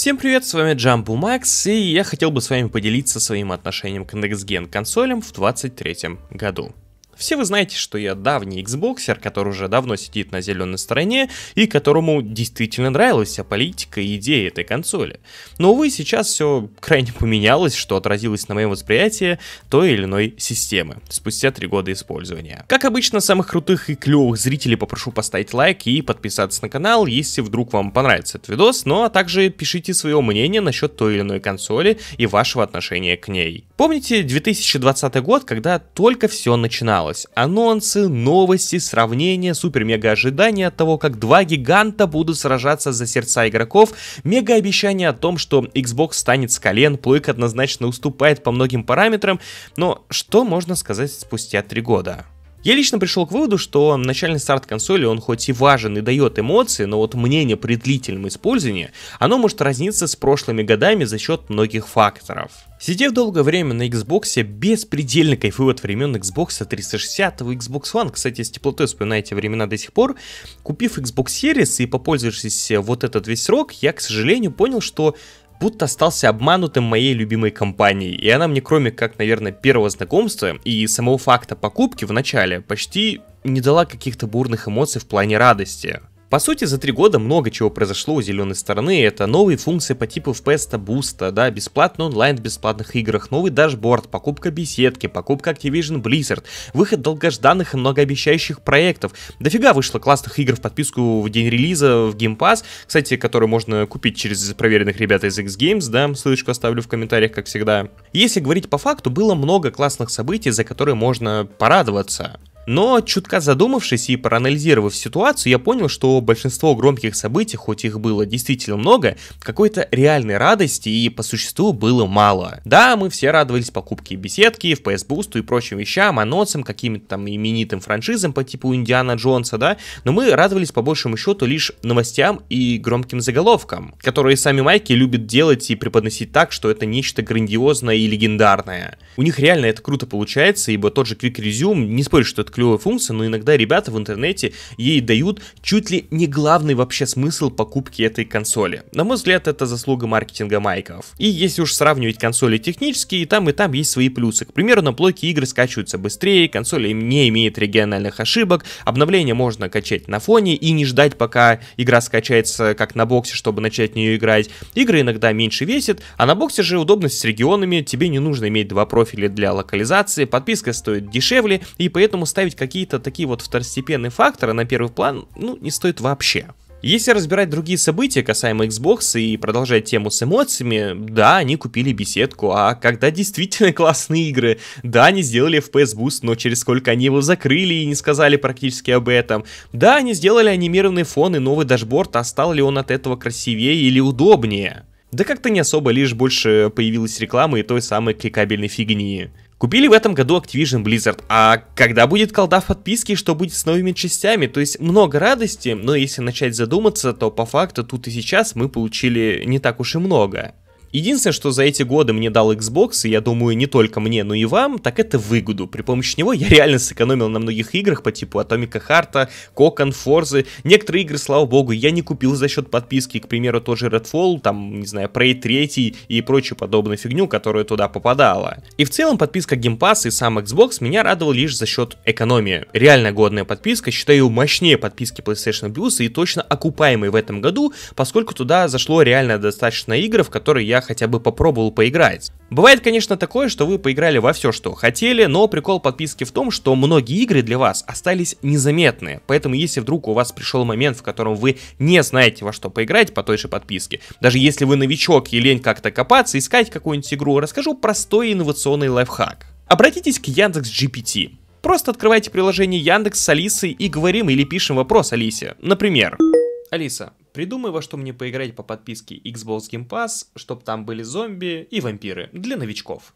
Всем привет, с вами Джамбу Макс, и я хотел бы с вами поделиться своим отношением к Next Gen консолям в 2023 году. Все вы знаете, что я давний Xboxer, который уже давно сидит на зеленой стороне и которому действительно нравилась вся политика и идея этой консоли. Но, увы, сейчас все крайне поменялось, что отразилось на моем восприятии той или иной системы спустя три года использования. Как обычно, самых крутых и клевых зрителей попрошу поставить лайк и подписаться на канал, если вдруг вам понравится этот видос, ну а также пишите свое мнение насчет той или иной консоли и вашего отношения к ней. Помните 2020 год, когда только все начиналось? менялось. Анонсы, новости, сравнения, супер-мега-ожидания от того, как два гиганта будут сражаться за сердца игроков, мега-обещания о том, что Xbox станет с колен, плойк однозначно уступает по многим параметрам, но что можно сказать спустя три года? Я лично пришел к выводу, что начальный старт консоли, он хоть и важен и дает эмоции, но вот мнение при длительном использовании, оно может разниться с прошлыми годами за счет многих факторов. Сидев долгое время на Xbox, я беспредельно кайфую от времен Xbox 360 и Xbox One. Кстати, с теплотой вспоминаете времена до сих пор. Купив Xbox Series и попользовавшись вот этот весь срок, я, к сожалению, понял, что будто остался обманутым моей любимой компанией, и она мне кроме как, наверное, первого знакомства и самого факта покупки в начале почти не дала каких-то бурных эмоций в плане радости. По сути, за три года много чего произошло у зеленой стороны. Это новые функции по типу феста, буста, да, бесплатный онлайн в бесплатных играх, новый дашборд, покупка беседки, покупка Activision Blizzard, выход долгожданных и многообещающих проектов. Дофига вышло классных игр в подписку в день релиза в Game Pass, кстати, которые можно купить через проверенных ребят из X Games, да, ссылочку оставлю в комментариях, как всегда. Если говорить по факту, было много классных событий, за которые можно порадоваться. Но, чутка задумавшись и проанализировав ситуацию, я понял, что большинство громких событий, хоть их было действительно много, какой-то реальной радости и по существу было мало. Да, мы все радовались покупке беседки, в PS Boost и прочим вещам, анонсам, каким-то там именитым франшизам по типу Индиана Джонса, да, но мы радовались по большему счету лишь новостям и громким заголовкам, которые сами Майки любят делать и преподносить так, что это нечто грандиозное и легендарное. У них реально это круто получается, ибо тот же Quick Resume, не спорю, что это клевая функция, но иногда ребята в интернете ей дают чуть ли не главный вообще смысл покупки этой консоли. На мой взгляд, это заслуга маркетинга майков. И если уж сравнивать консоли технически, и там, и там есть свои плюсы. К примеру, на плойке игры скачиваются быстрее, консоль не имеет региональных ошибок, обновления можно качать на фоне и не ждать, пока игра скачается как на боксе, чтобы начать в нее играть. Игры иногда меньше весят, а на боксе же удобность с регионами, тебе не нужно иметь два профиля для локализации, подписка стоит дешевле, и поэтому ставить ставить какие-то такие вот второстепенные факторы на первый план, ну, не стоит вообще. Если разбирать другие события, касаемо Xbox и продолжать тему с эмоциями, да, они купили беседку, а когда действительно классные игры, да, они сделали FPS Boost, но через сколько они его закрыли и не сказали практически об этом, да, они сделали анимированный фон и новый дашборд, а стал ли он от этого красивее или удобнее? Да как-то не особо, лишь больше появилась реклама и той самой кликабельной фигни. Купили в этом году Activision Blizzard, а когда будет колда в подписке, что будет с новыми частями? То есть много радости, но если начать задуматься, то по факту тут и сейчас мы получили не так уж и много. Единственное, что за эти годы мне дал Xbox, и я думаю, не только мне, но и вам, так это выгоду. При помощи него я реально сэкономил на многих играх по типу Atomic Heart, Кокон, Forza, Некоторые игры, слава богу, я не купил за счет подписки, к примеру, тоже Redfall, там, не знаю, Prey 3 и прочую подобную фигню, которая туда попадала. И в целом подписка Game Pass и сам Xbox меня радовал лишь за счет экономии. Реально годная подписка, считаю, мощнее подписки PlayStation Plus и точно окупаемой в этом году, поскольку туда зашло реально достаточно игр, в которые я хотя бы попробовал поиграть. Бывает, конечно, такое, что вы поиграли во все, что хотели, но прикол подписки в том, что многие игры для вас остались незаметны, поэтому если вдруг у вас пришел момент, в котором вы не знаете во что поиграть по той же подписке, даже если вы новичок и лень как-то копаться, искать какую-нибудь игру, расскажу простой инновационный лайфхак. Обратитесь к Яндекс GPT. Просто открывайте приложение Яндекс с Алисой и говорим или пишем вопрос Алисе. Например, Алиса, Придумай, во что мне поиграть по подписке Xbox Game Pass, чтобы там были зомби и вампиры для новичков.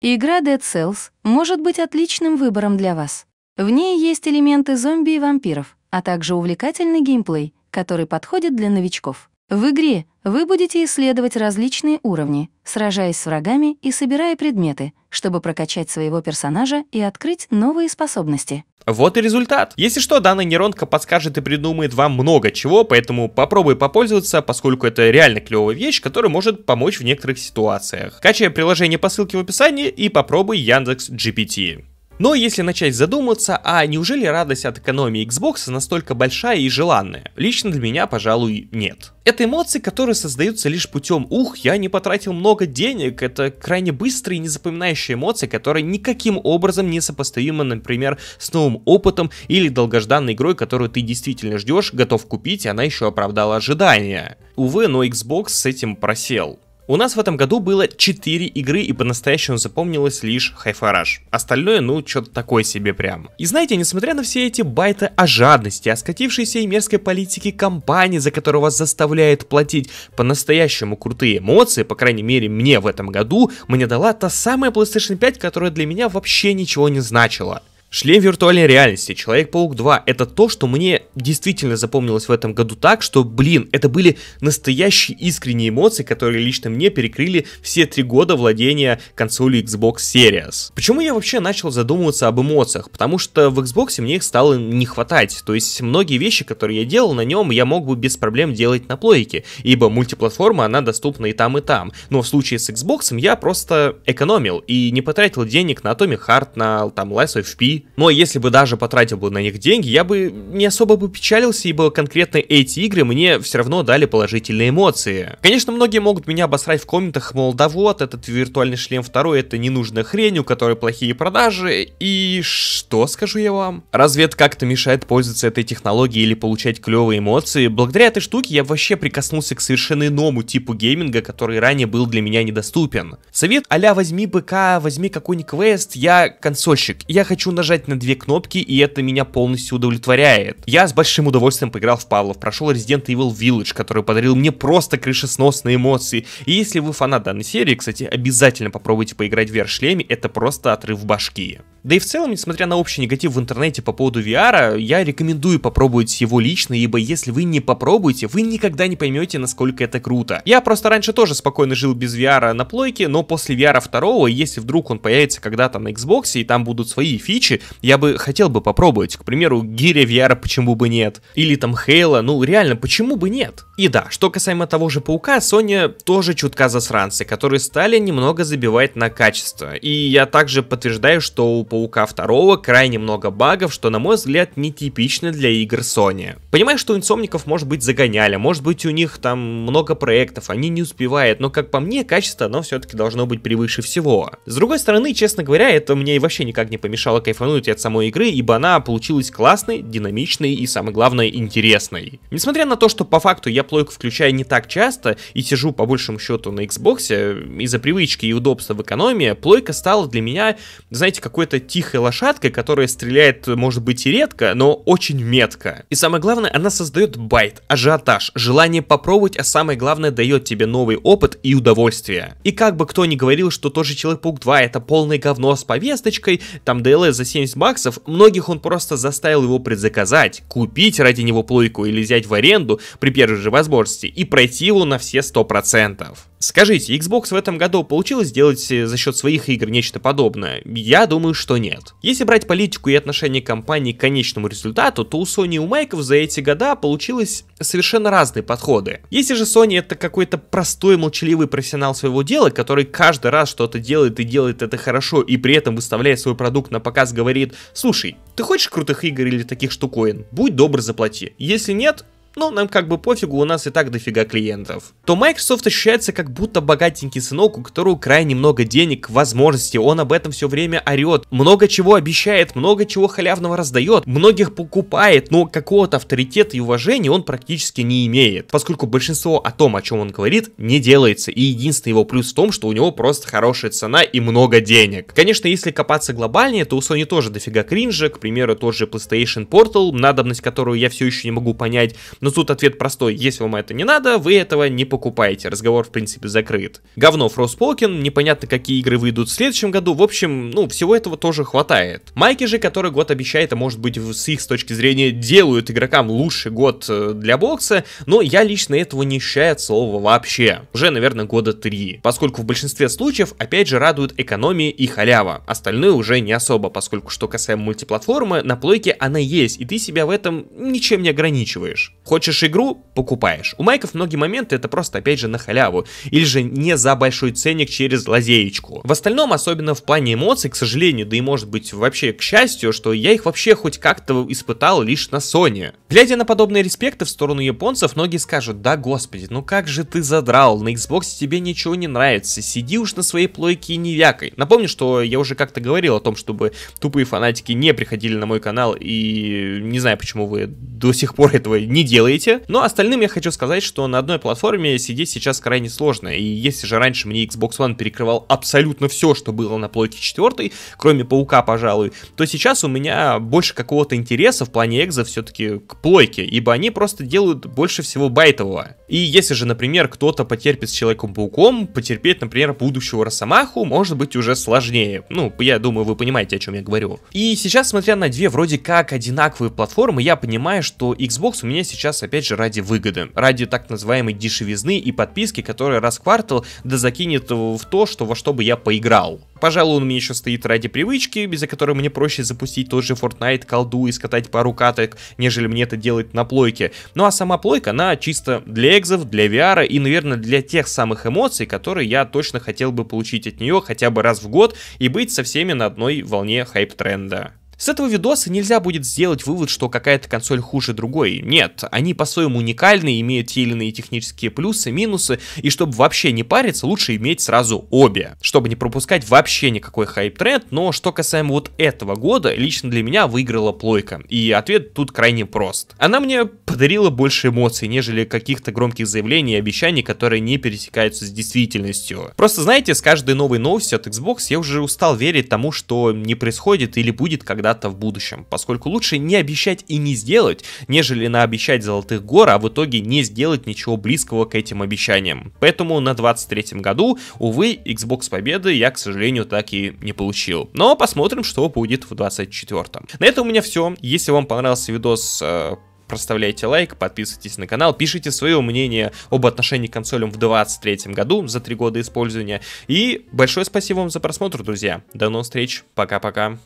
Игра Dead Cells может быть отличным выбором для вас. В ней есть элементы зомби и вампиров, а также увлекательный геймплей, который подходит для новичков. В игре вы будете исследовать различные уровни, сражаясь с врагами и собирая предметы, чтобы прокачать своего персонажа и открыть новые способности. Вот и результат. Если что, данная нейронка подскажет и придумает вам много чего, поэтому попробуй попользоваться, поскольку это реально клевая вещь, которая может помочь в некоторых ситуациях. Качай приложение по ссылке в описании и попробуй Яндекс GPT. Но если начать задуматься, а неужели радость от экономии Xbox настолько большая и желанная? Лично для меня, пожалуй, нет. Это эмоции, которые создаются лишь путем «Ух, я не потратил много денег», это крайне быстрые и незапоминающие эмоции, которые никаким образом не сопоставимы, например, с новым опытом или долгожданной игрой, которую ты действительно ждешь, готов купить, и она еще оправдала ожидания. Увы, но Xbox с этим просел. У нас в этом году было 4 игры, и по-настоящему запомнилось лишь Hi-Fi Rush. Остальное, ну, что-то такое себе прям. И знаете, несмотря на все эти байты о жадности, о скатившейся и мерзкой политике компании, за которую вас заставляет платить по-настоящему крутые эмоции, по крайней мере, мне в этом году, мне дала та самая PlayStation 5, которая для меня вообще ничего не значила. Шлем виртуальной реальности, Человек-паук 2, это то, что мне действительно запомнилось в этом году так, что, блин, это были настоящие искренние эмоции, которые лично мне перекрыли все три года владения консолью Xbox Series. Почему я вообще начал задумываться об эмоциях? Потому что в Xbox мне их стало не хватать, то есть многие вещи, которые я делал на нем, я мог бы без проблем делать на плойке, ибо мультиплатформа, она доступна и там, и там. Но в случае с Xbox я просто экономил и не потратил денег на Atomic Heart, на там Lies of P, рублей. Но если бы даже потратил бы на них деньги, я бы не особо бы печалился, ибо конкретно эти игры мне все равно дали положительные эмоции. Конечно, многие могут меня обосрать в комментах, мол, да вот, этот виртуальный шлем второй, это ненужная хрень, у которой плохие продажи, и что скажу я вам? Разве это как-то мешает пользоваться этой технологией или получать клевые эмоции? Благодаря этой штуке я вообще прикоснулся к совершенно иному типу гейминга, который ранее был для меня недоступен. Совет а возьми БК, возьми какой-нибудь квест, я консольщик, я хочу нажать нажать на две кнопки, и это меня полностью удовлетворяет. Я с большим удовольствием поиграл в Павлов, прошел Resident Evil Village, который подарил мне просто крышесносные эмоции. И если вы фанат данной серии, кстати, обязательно попробуйте поиграть в VR-шлеме, это просто отрыв башки. Да и в целом, несмотря на общий негатив в интернете по поводу VR, я рекомендую попробовать его лично, ибо если вы не попробуете, вы никогда не поймете, насколько это круто. Я просто раньше тоже спокойно жил без VR на плойке, но после VR 2, если вдруг он появится когда-то на Xbox и там будут свои фичи, я бы хотел бы попробовать. К примеру, Гиря VR почему бы нет? Или там Хейла, ну реально, почему бы нет? И да, что касаемо того же Паука, Sony тоже чутка засранцы, которые стали немного забивать на качество. И я также подтверждаю, что у Паука второго крайне много багов, что на мой взгляд нетипично для игр Sony. Понимаю, что у инсомников может быть загоняли, может быть у них там много проектов, они не успевают, но как по мне, качество оно все-таки должно быть превыше всего. С другой стороны, честно говоря, это мне и вообще никак не помешало кайфануть кайфануть от самой игры, ибо она получилась классной, динамичной и, самое главное, интересной. Несмотря на то, что по факту я плойку включаю не так часто и сижу по большему счету на Xbox, э, из-за привычки и удобства в экономии, плойка стала для меня, знаете, какой-то тихой лошадкой, которая стреляет, может быть, и редко, но очень метко. И самое главное, она создает байт, ажиотаж, желание попробовать, а самое главное, дает тебе новый опыт и удовольствие. И как бы кто ни говорил, что тоже Человек-паук 2 это полное говно с повесточкой, там DLC за 70 70 баксов, многих он просто заставил его предзаказать, купить ради него плойку или взять в аренду при первой же возможности и пройти его на все 100%. Скажите, Xbox в этом году получилось сделать э, за счет своих игр нечто подобное? Я думаю, что нет. Если брать политику и отношение компании к конечному результату, то у Sony и у Майков за эти года получилось совершенно разные подходы. Если же Sony это какой-то простой молчаливый профессионал своего дела, который каждый раз что-то делает и делает это хорошо, и при этом выставляя свой продукт на показ говорит, слушай, ты хочешь крутых игр или таких штуковин? Будь добр, заплати. Если нет, но ну, нам как бы пофигу, у нас и так дофига клиентов, то Microsoft ощущается как будто богатенький сынок, у которого крайне много денег, возможностей, он об этом все время орет, много чего обещает, много чего халявного раздает, многих покупает, но какого-то авторитета и уважения он практически не имеет, поскольку большинство о том, о чем он говорит, не делается, и единственный его плюс в том, что у него просто хорошая цена и много денег. Конечно, если копаться глобальнее, то у Sony тоже дофига кринжа, к примеру, тот же PlayStation Portal, надобность которую я все еще не могу понять, но но тут ответ простой, если вам это не надо, вы этого не покупаете, разговор в принципе закрыт. Говно Фростполкин, непонятно какие игры выйдут в следующем году, в общем, ну, всего этого тоже хватает. Майки же, который год обещает, а может быть с их с точки зрения делают игрокам лучший год э, для бокса, но я лично этого не ощущаю от слова вообще. Уже, наверное, года три. Поскольку в большинстве случаев, опять же, радуют экономии и халява. Остальное уже не особо, поскольку что касаемо мультиплатформы, на плойке она есть, и ты себя в этом ничем не ограничиваешь. Хочешь игру? Покупаешь. У Майков многие моменты это просто опять же на халяву, или же не за большой ценник через лазеечку. В остальном, особенно в плане эмоций, к сожалению, да и может быть вообще к счастью, что я их вообще хоть как-то испытал лишь на Sony. Глядя на подобные респекты в сторону японцев, многие скажут, да господи, ну как же ты задрал, на Xbox тебе ничего не нравится, сиди уж на своей плойке и не вякой. Напомню, что я уже как-то говорил о том, чтобы тупые фанатики не приходили на мой канал, и не знаю, почему вы до сих пор этого не делаете делаете. Но остальным я хочу сказать, что на одной платформе сидеть сейчас крайне сложно. И если же раньше мне Xbox One перекрывал абсолютно все, что было на плойке 4, кроме Паука, пожалуй, то сейчас у меня больше какого-то интереса в плане экза все-таки к плойке, ибо они просто делают больше всего байтового. И если же, например, кто-то потерпит с Человеком-пауком, потерпеть, например, будущего Росомаху может быть уже сложнее. Ну, я думаю, вы понимаете, о чем я говорю. И сейчас, смотря на две вроде как одинаковые платформы, я понимаю, что Xbox у меня сейчас сейчас, опять же, ради выгоды, ради так называемой дешевизны и подписки, которая раз в квартал да закинет в то, что во что бы я поиграл. Пожалуй, он у меня еще стоит ради привычки, без которой мне проще запустить тот же Fortnite, колду и скатать пару каток, нежели мне это делать на плойке. Ну а сама плойка, она чисто для экзов, для VR и, наверное, для тех самых эмоций, которые я точно хотел бы получить от нее хотя бы раз в год и быть со всеми на одной волне хайп-тренда. С этого видоса нельзя будет сделать вывод, что какая-то консоль хуже другой. Нет, они по-своему уникальны, имеют те или иные технические плюсы, минусы, и чтобы вообще не париться, лучше иметь сразу обе, чтобы не пропускать вообще никакой хайп-тренд, но что касаемо вот этого года, лично для меня выиграла плойка, и ответ тут крайне прост. Она мне подарила больше эмоций, нежели каких-то громких заявлений и обещаний, которые не пересекаются с действительностью. Просто знаете, с каждой новой новостью от Xbox я уже устал верить тому, что не происходит или будет, когда когда-то в будущем, поскольку лучше не обещать и не сделать, нежели наобещать золотых гор, а в итоге не сделать ничего близкого к этим обещаниям. Поэтому на 23 году, увы, Xbox победы я, к сожалению, так и не получил. Но посмотрим, что будет в 24 -м. На этом у меня все. Если вам понравился видос, э, проставляйте лайк, подписывайтесь на канал, пишите свое мнение об отношении к консолям в 2023 году за три года использования. И большое спасибо вам за просмотр, друзья. До новых встреч. Пока-пока.